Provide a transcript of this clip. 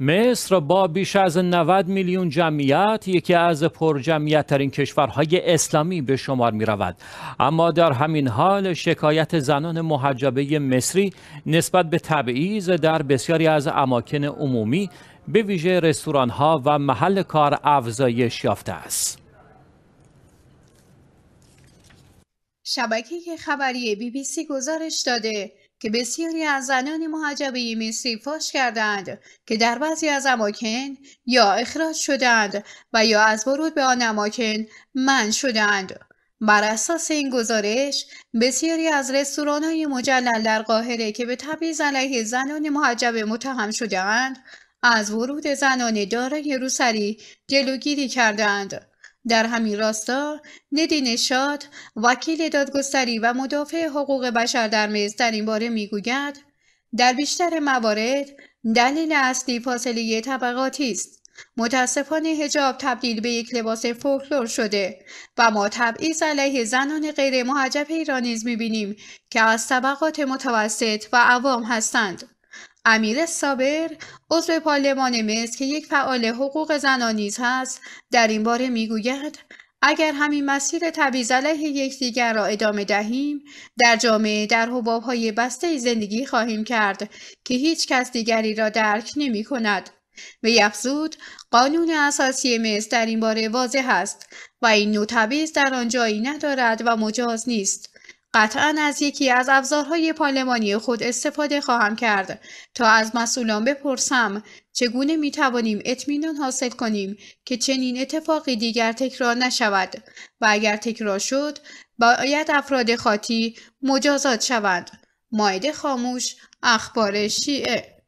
مصر با بیش از 90 میلیون جمعیت یکی از پرجمعیت ترین کشورهای اسلامی به شمار می رود. اما در همین حال شکایت زنان محجبه مصری نسبت به تبعیض در بسیاری از اماکن عمومی به ویژه رستوران ها و محل کار افزایش یافته است. شبکه خبری بی گزارش داده که بسیاری از زنان محجبه مصری فاش کردند که در بعضی از اماکن یا اخراج شدند و یا از ورود به آن اماکن من شدند. بر اساس این گزارش بسیاری از رستوران های مجلل در قاهره که به تبعیض علیه زنان محجب متهم شدهاند از ورود زنان دارای روسری جلوگیری کردند در همین راستا ندی نشاد وکیل دادگستری و مدافع حقوق بشر در مصر در این باره میگوید در بیشتر موارد دلیل اصلی فاصله طبقاتی است متاسفانه هجاب تبدیل به یک لباس فولکلور شده و ما تبعیض علیه زنان غیر محجب ایرانیز نیز میبینیم که از طبقات متوسط و عوام هستند امیر صابر عضو پارلمان مصر که یک فعال حقوق زنان نیز هست در این باره میگوید اگر همین مسیر تبعیض علیه یکدیگر را ادامه دهیم در جامعه در حبابهای بسته زندگی خواهیم کرد که هیچ کس دیگری را درک نمی کند. و افزود قانون اساسی مصر در این باره واضح است و این نوع تبعیض در آن جایی ندارد و مجاز نیست قطعا از یکی از ابزارهای پارلمانی خود استفاده خواهم کرد تا از مسئولان بپرسم چگونه می توانیم اطمینان حاصل کنیم که چنین اتفاقی دیگر تکرار نشود و اگر تکرار شد باید افراد خاطی مجازات شوند مایده خاموش اخبار شیعه